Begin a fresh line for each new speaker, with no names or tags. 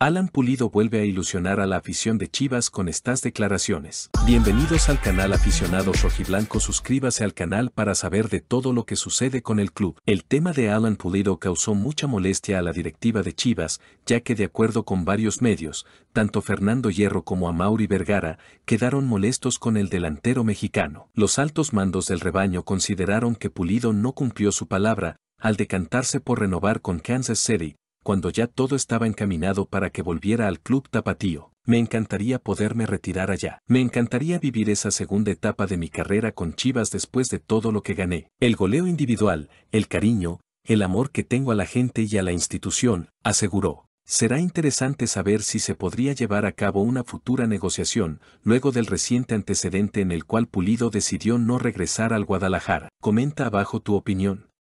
Alan Pulido vuelve a ilusionar a la afición de Chivas con estas declaraciones. Bienvenidos al canal Aficionados Rojiblanco, suscríbase al canal para saber de todo lo que sucede con el club. El tema de Alan Pulido causó mucha molestia a la directiva de Chivas, ya que de acuerdo con varios medios, tanto Fernando Hierro como Mauri Vergara quedaron molestos con el delantero mexicano. Los altos mandos del rebaño consideraron que Pulido no cumplió su palabra, al decantarse por renovar con Kansas City, cuando ya todo estaba encaminado para que volviera al club tapatío. Me encantaría poderme retirar allá. Me encantaría vivir esa segunda etapa de mi carrera con Chivas después de todo lo que gané. El goleo individual, el cariño, el amor que tengo a la gente y a la institución, aseguró. Será interesante saber si se podría llevar a cabo una futura negociación, luego del reciente antecedente en el cual Pulido decidió no regresar al Guadalajara. Comenta abajo tu opinión.